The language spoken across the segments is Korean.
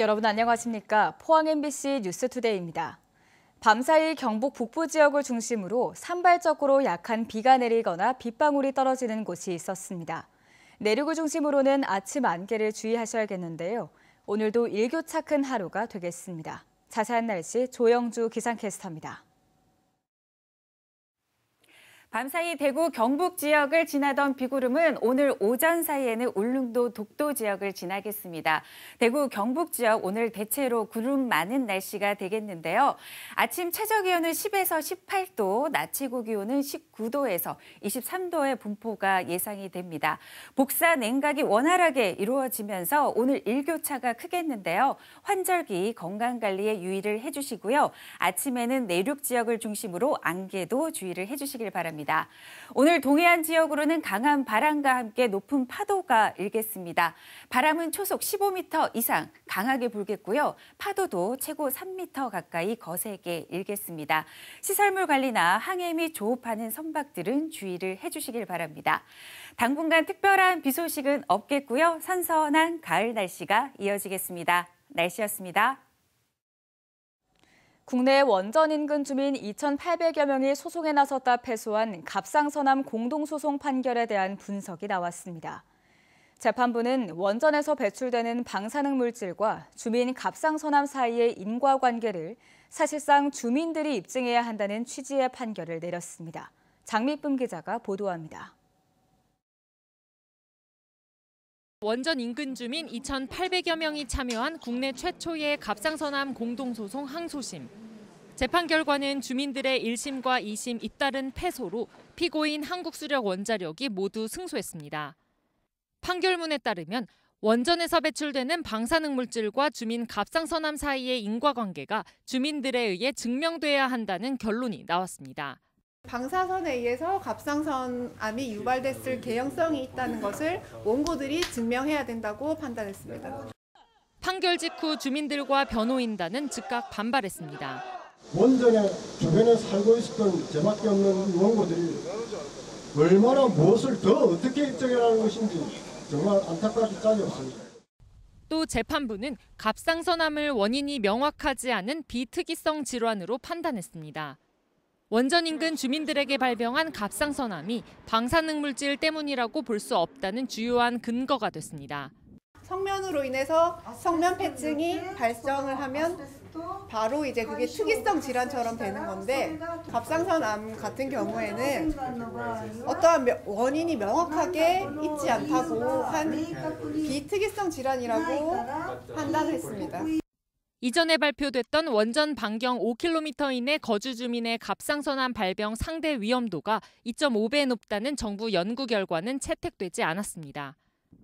여러분 안녕하십니까? 포항 MBC 뉴스투데이입니다. 밤사이 경북 북부 지역을 중심으로 산발적으로 약한 비가 내리거나 빗방울이 떨어지는 곳이 있었습니다. 내륙을 중심으로는 아침 안개를 주의하셔야겠는데요. 오늘도 일교차 큰 하루가 되겠습니다. 자세한 날씨 조영주 기상캐스터입니다. 밤사이 대구 경북 지역을 지나던 비구름은 오늘 오전 사이에는 울릉도 독도 지역을 지나겠습니다. 대구 경북 지역 오늘 대체로 구름 많은 날씨가 되겠는데요. 아침 최저 기온은 10에서 18도, 낮 최고 기온은 19도에서 23도의 분포가 예상이 됩니다. 복사 냉각이 원활하게 이루어지면서 오늘 일교차가 크겠는데요. 환절기 건강 관리에 유의를 해주시고요. 아침에는 내륙 지역을 중심으로 안개도 주의를 해주시길 바랍니다. 있습니다. 오늘 동해안 지역으로는 강한 바람과 함께 높은 파도가 일겠습니다. 바람은 초속 15m 이상 강하게 불겠고요. 파도도 최고 3m 가까이 거세게 일겠습니다. 시설물 관리나 항해 및 조업하는 선박들은 주의를 해주시길 바랍니다. 당분간 특별한 비 소식은 없겠고요. 선선한 가을 날씨가 이어지겠습니다. 날씨였습니다. 국내 원전 인근 주민 2,800여 명이 소송에 나섰다 패소한 갑상선암 공동소송 판결에 대한 분석이 나왔습니다. 재판부는 원전에서 배출되는 방사능 물질과 주민 갑상선암 사이의 인과관계를 사실상 주민들이 입증해야 한다는 취지의 판결을 내렸습니다. 장미쁨 기자가 보도합니다. 원전 인근 주민 2,800여 명이 참여한 국내 최초의 갑상선암 공동소송 항소심. 재판 결과는 주민들의 1심과 2심 잇따른 패소로 피고인 한국수력 원자력이 모두 승소했습니다. 판결문에 따르면 원전에서 배출되는 방사능 물질과 주민 갑상선암 사이의 인과관계가 주민들에 의해 증명돼야 한다는 결론이 나왔습니다. 방사선에 의해서 갑상선암이 유발됐을 개연성이 있다는 것을 원고들이 증명해야 된다고 판단했습니다. 판결 직후 주민들과 변호인단은 즉각 반발했습니다. 원전에 주변에 살고 있었던 제밖에 없는 원고들이 얼마나 무엇을 더 어떻게 입증해라는 것인지 정말 안타깝게 짝이 없습니다. 또 재판부는 갑상선암을 원인이 명확하지 않은 비특이성 질환으로 판단했습니다. 원전 인근 주민들에게 발병한 갑상선암이 방사능 물질 때문이라고 볼 수 없다는 주요한 근거가 됐습니다. 성면으로 인해서 성면폐증이 발생을 하면 바로 이제 그게 특이성 질환처럼 되는 건데 갑상선암 같은 경우에는 어떠한 원인이 명확하게 있지 않다고 한 비특이성 질환이라고 판단했습니다. 이전에 발표됐던 원전 반경 5km 이내 거주 주민의 갑상선암 발병 상대 위험도가 2.5배 높다는 정부 연구 결과는 채택되지 않았습니다.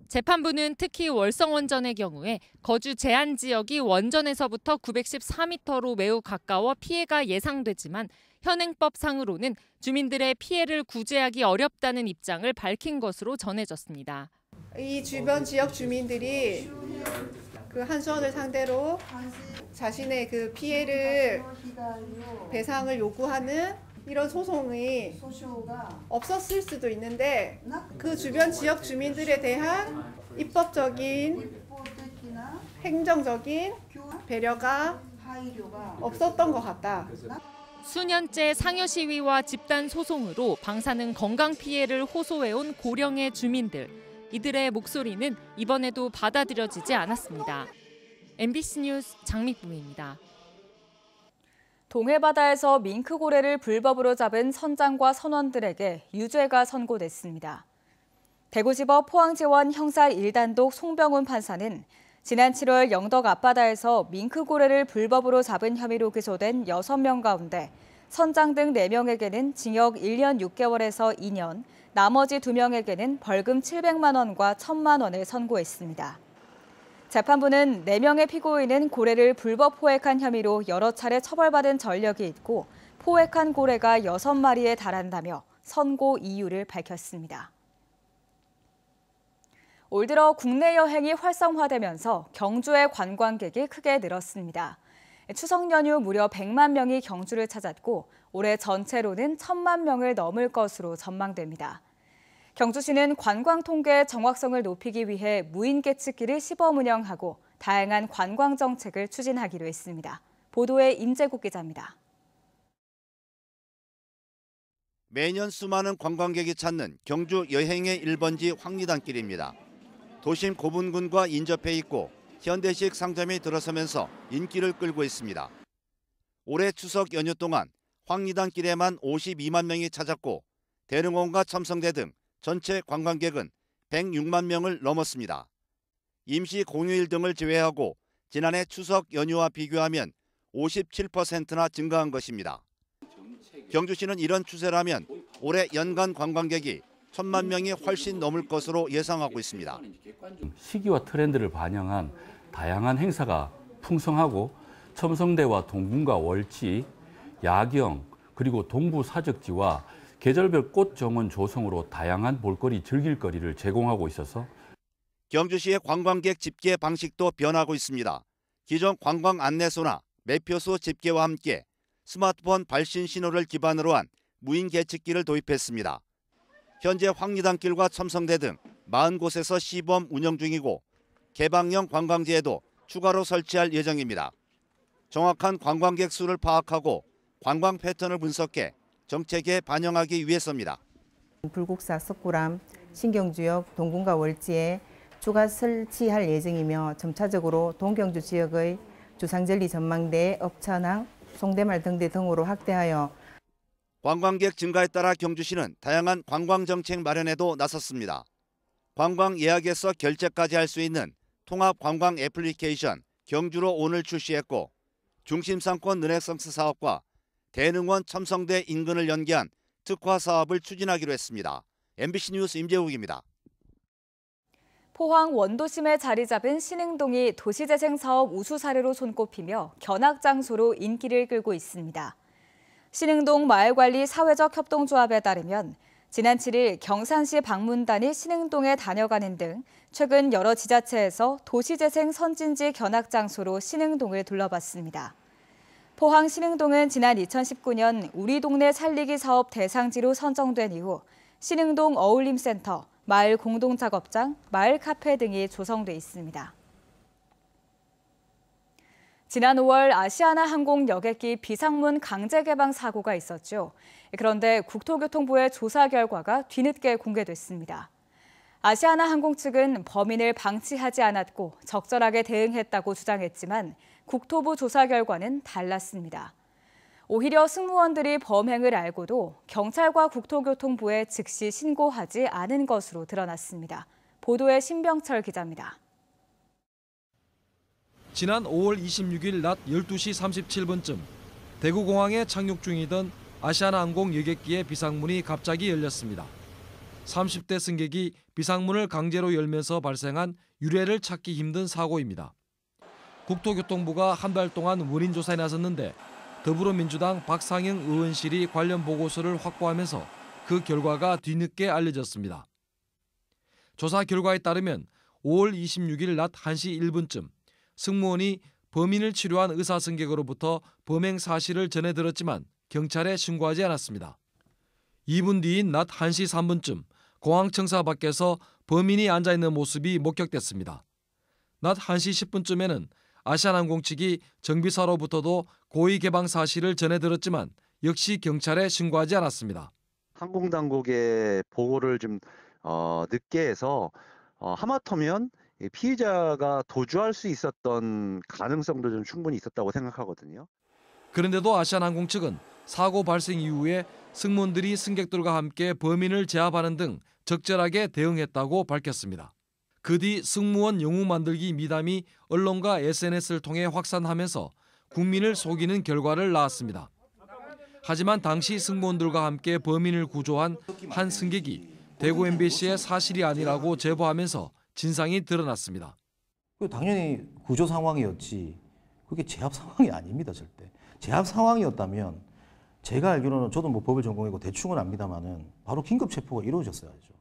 재판부는 특히 월성원전의 경우에 거주 제한 지역이 원전에서부터 914m로 매우 가까워 피해가 예상되지만 현행법상으로는 주민들의 피해를 구제하기 어렵다는 입장을 밝힌 것으로 전해졌습니다. 이 주변 지역 주민들이 그 한수원을 상대로 자신의 그 피해를 배상을 요구하는 이런 소송이 없었을 수도 있는데 그 주변 지역 주민들에 대한 입법적인 행정적인 배려가 없었던 것 같다. 수년째 상여 시위와 집단 소송으로 방사능 건강 피해를 호소해온 고령의 주민들. 이들의 목소리는 이번에도 받아들여지지 않았습니다. MBC 뉴스 장미쁨입니다. 동해바다에서 밍크고래를 불법으로 잡은 선장과 선원들에게 유죄가 선고됐습니다. 대구지법 포항지원 형사 1단독 송병훈 판사는 지난 7월 영덕 앞바다에서 밍크고래를 불법으로 잡은 혐의로 기소된 6명 가운데 선장 등 4명에게는 징역 1년 6개월에서 2년, 나머지 2명에게는 벌금 700만 원과 1천만 원을 선고했습니다. 재판부는 4명의 피고인은 고래를 불법 포획한 혐의로 여러 차례 처벌받은 전력이 있고 포획한 고래가 6마리에 달한다며 선고 이유를 밝혔습니다. 올 들어 국내 여행이 활성화되면서 경주의 관광객이 크게 늘었습니다. 추석 연휴 무려 100만 명이 경주를 찾았고 올해 전체로는 1천만 명을 넘을 것으로 전망됩니다. 경주시는 관광 통계 정확성을 높이기 위해 무인 계측기를 시범 운영하고 다양한 관광 정책을 추진하기로 했습니다. 보도에 임재국 기자입니다. 매년 수많은 관광객이 찾는 경주 여행의 1번지 황리단길입니다. 도심 고분군과 인접해 있고 현대식 상점이 들어서면서 인기를 끌고 있습니다. 올해 추석 연휴 동안 황리단길에만 52만 명이 찾았고 대릉원과 첨성대 등 전체 관광객은 106만 명을 넘었습니다. 임시 공휴일 등을 제외하고 지난해 추석 연휴와 비교하면 57%나 증가한 것입니다. 경주시는 이런 추세라면 올해 연간 관광객이 천만 명이 훨씬 넘을 것으로 예상하고 있습니다. 시기와 트렌드를 반영한 다양한 행사가 풍성하고 첨성대와 동궁과 월치, 야경, 그리고 동부 사적지와 계절별 꽃 정원 조성으로 다양한 볼거리, 즐길거리를 제공하고 있어서 경주시의 관광객 집계 방식도 변하고 있습니다. 기존 관광 안내소나 매표소 집계와 함께 스마트폰 발신 신호를 기반으로 한 무인 계측기를 도입했습니다. 현재 황리단길과 첨성대 등 40곳에서 시범 운영 중이고 개방형 관광지에도 추가로 설치할 예정입니다. 정확한 관광객 수를 파악하고 관광 패턴을 분석해 정책에 반영하기 위해서입니다. 불국사 석굴암, 신경주역, 동군과 월지에 추가 설치할 예정이며 점차적으로 동경주 지역의 주상절리 전망대, 업천항, 송대말 등대 등으로 확대하여 관광객 증가에 따라 경주시는 다양한 관광 정책 마련에도 나섰습니다. 관광 예약에서 결제까지 할 수 있는 통합 관광 애플리케이션 경주로 오늘 출시했고 중심상권 은행성스 사업과 대능원 첨성대 인근을 연계한 특화 사업을 추진하기로 했습니다. MBC 뉴스 임재욱입니다. 포항 원도심에 자리 잡은 신흥동이 도시재생 사업 우수 사례로 손꼽히며 견학 장소로 인기를 끌고 있습니다. 신흥동 마을관리 사회적 협동조합에 따르면 지난 7일 경산시 방문단이 신흥동에 다녀가는 등 최근 여러 지자체에서 도시재생 선진지 견학 장소로 신흥동을 둘러봤습니다. 포항 신흥동은 지난 2019년 우리 동네 살리기 사업 대상지로 선정된 이후 신흥동 어울림센터, 마을 공동작업장, 마을 카페 등이 조성돼 있습니다. 지난 5월 아시아나 항공 여객기 비상문 강제 개방 사고가 있었죠. 그런데 국토교통부의 조사 결과가 뒤늦게 공개됐습니다. 아시아나 항공 측은 범인을 방치하지 않았고 적절하게 대응했다고 주장했지만 국토부 조사 결과는 달랐습니다. 오히려 승무원들이 범행을 알고도 경찰과 국토교통부에 즉시 신고하지 않은 것으로 드러났습니다. 보도에 신병철 기자입니다. 지난 5월 26일 낮 12시 37분쯤 대구공항에 착륙 중이던 아시아나항공 여객기의 비상문이 갑자기 열렸습니다. 30대 승객이 비상문을 강제로 열면서 발생한 유례를 찾기 힘든 사고입니다. 국토교통부가 한 달 동안 원인 조사에 나섰는데 더불어민주당 박상영 의원실이 관련 보고서를 확보하면서 그 결과가 뒤늦게 알려졌습니다. 조사 결과에 따르면 5월 26일 낮 1시 1분쯤 승무원이 범인을 치료한 의사 승객으로부터 범행 사실을 전해 들었지만 경찰에 신고하지 않았습니다. 2분 뒤인 낮 1시 3분쯤 공항청사 밖에서 범인이 앉아 있는 모습이 목격됐습니다. 낮 1시 10분쯤에는 아시아항공 측이 정비사로부터도 고의 개방 사실을 전해 들었지만 역시 경찰에 신고하지 않았습니다. 항공 당국의 보고를 좀 어, 늦게 해서 어, 하마터면 피의자가 도주할 수 있었던 가능성도 좀 충분히 있었다고 생각하거든요. 그런데도 아시아항공 측은 사고 발생 이후에 승무원들이 승객들과 함께 범인을 제압하는 등 적절하게 대응했다고 밝혔습니다. 그뒤 승무원 영웅 만들기 미담이 언론과 SNS를 통해 확산하면서 국민을 속이는 결과를 낳았습니다. 하지만 당시 승무원들과 함께 범인을 구조한 한 승객이 대구 MBC의 사실이 아니라고 제보하면서 진상이 드러났습니다. 그 당연히 구조 상황이었지 그게 제압 상황이 아닙니다 절대. 제압 상황이었다면 제가 알기로는 저도 뭐 법을 전공했고 대충은 압니다만은 바로 긴급 체포가 이루어졌어야죠.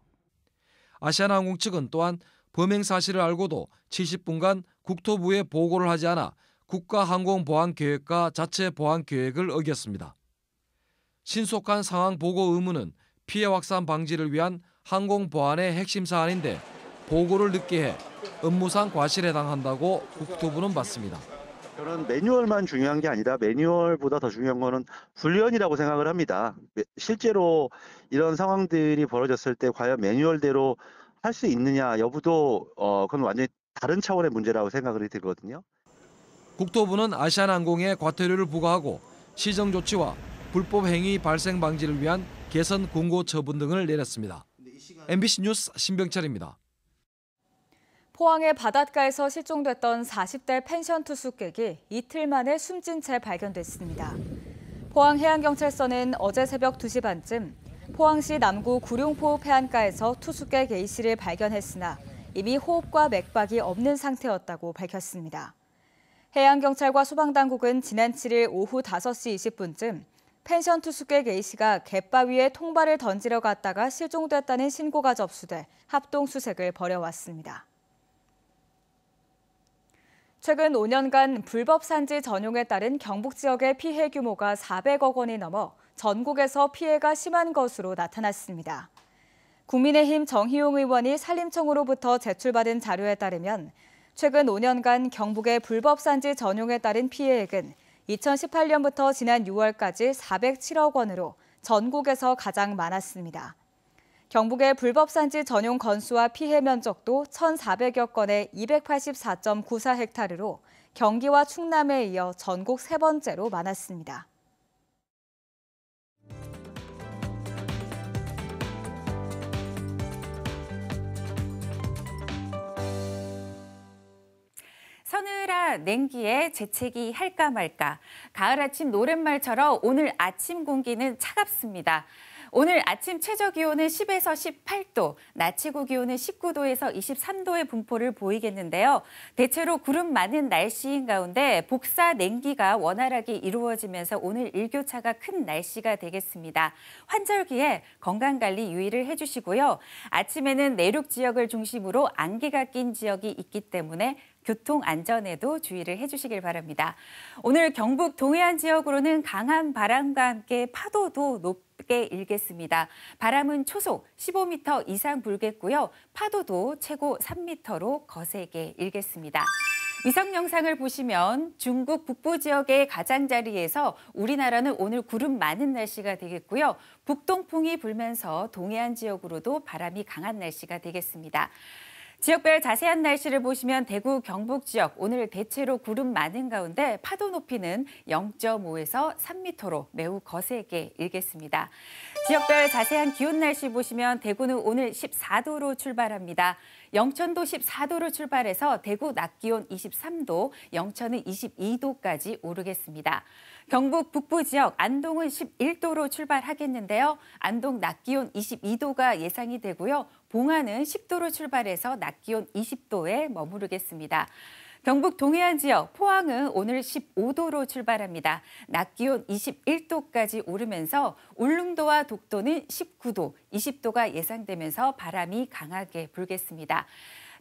아시아나항공 측은 또한 범행 사실을 알고도 70분간 국토부에 보고를 하지 않아 국가항공보안계획과 자체 보안계획을 어겼습니다. 신속한 상황 보고 의무는 피해 확산 방지를 위한 항공보안의 핵심 사안인데 보고를 늦게 해 업무상 과실에 당한다고 국토부는 봤습니다. 저는 매뉴얼만 중요한 게 아니다. 매뉴얼보다 더 중요한 거는 훈련이라고 생각을 합니다. 실제로 이런 상황들이 벌어졌을 때 과연 매뉴얼대로 할수 있느냐 여부도 어, 그건 완전히 다른 차원의 문제라고 생각을 들거든요. 국토부는 아시아항공의 과태료를 부과하고 시정 조치와 불법 행위 발생 방지를 위한 개선 공고 처분 등을 내렸습니다. MBC 뉴스 신병철입니다. 포항의 바닷가에서 실종됐던 40대 펜션 투숙객이 이틀 만에 숨진 채 발견됐습니다. 포항해양경찰서는 어제 새벽 2시 반쯤 포항시 남구 구룡포 폐안가에서투숙께 게이씨를 발견했으나 이미 호흡과 맥박이 없는 상태였다고 밝혔습니다. 해양경찰과 소방당국은 지난 7일 오후 5시 20분쯤 펜션 투숙객 A씨가 갯바위에 통발을 던지러 갔다가 실종됐다는 신고가 접수돼 합동 수색을 벌여왔습니다. 최근 5년간 불법 산지 전용에 따른 경북 지역의 피해 규모가 400억 원이 넘어 전국에서 피해가 심한 것으로 나타났습니다. 국민의힘 정희용 의원이 산림청으로부터 제출받은 자료에 따르면 최근 5년간 경북의 불법 산지 전용에 따른 피해액은 2018년부터 지난 6월까지 407억 원으로 전국에서 가장 많았습니다. 경북의 불법 산지 전용 건수와 피해 면적도 1,400여 건의 284.94헥타르로 경기와 충남에 이어 전국 세 번째로 많았습니다. 토요일 냉기에 재채기 할까 말까. 가을 아침 노랫말처럼 오늘 아침 공기는 차갑습니다. 오늘 아침 최저 기온은 10에서 18도, 낮 최고 기온은 19도에서 23도의 분포를 보이겠는데요. 대체로 구름 많은 날씨인 가운데 복사 냉기가 원활하게 이루어지면서 오늘 일교차가 큰 날씨가 되겠습니다. 환절기에 건강관리 유의를 해주시고요. 아침에는 내륙 지역을 중심으로 안개가 낀 지역이 있기 때문에 교통 안전에도 주의를 해주시길 바랍니다. 오늘 경북 동해안 지역으로는 강한 바람과 함께 파도도 높게 일겠습니다. 바람은 초속 15m 이상 불겠고요. 파도도 최고 3m로 거세게 일겠습니다. 위성 영상을 보시면 중국 북부 지역의 가장자리에서 우리나라는 오늘 구름 많은 날씨가 되겠고요. 북동풍이 불면서 동해안 지역으로도 바람이 강한 날씨가 되겠습니다. 지역별 자세한 날씨를 보시면 대구 경북 지역 오늘 대체로 구름 많은 가운데 파도 높이는 0.5에서 3미터로 매우 거세게 일겠습니다. 지역별 자세한 기온 날씨 보시면 대구는 오늘 14도로 출발합니다. 영천도 14도로 출발해서 대구 낮 기온 23도, 영천은 22도까지 오르겠습니다. 경북 북부 지역 안동은 11도로 출발하겠는데요. 안동 낮 기온 22도가 예상이 되고요. 봉안은 10도로 출발해서 낮 기온 20도에 머무르겠습니다. 경북 동해안 지역 포항은 오늘 15도로 출발합니다. 낮 기온 21도까지 오르면서 울릉도와 독도는 19도, 20도가 예상되면서 바람이 강하게 불겠습니다.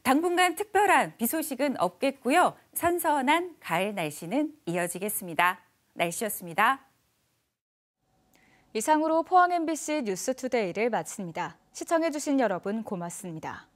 당분간 특별한 비 소식은 없겠고요. 선선한 가을 날씨는 이어지겠습니다. 날씨였습니다. 이상으로 포항 MBC 뉴스투데이를 마칩니다. 시청해주신 여러분 고맙습니다.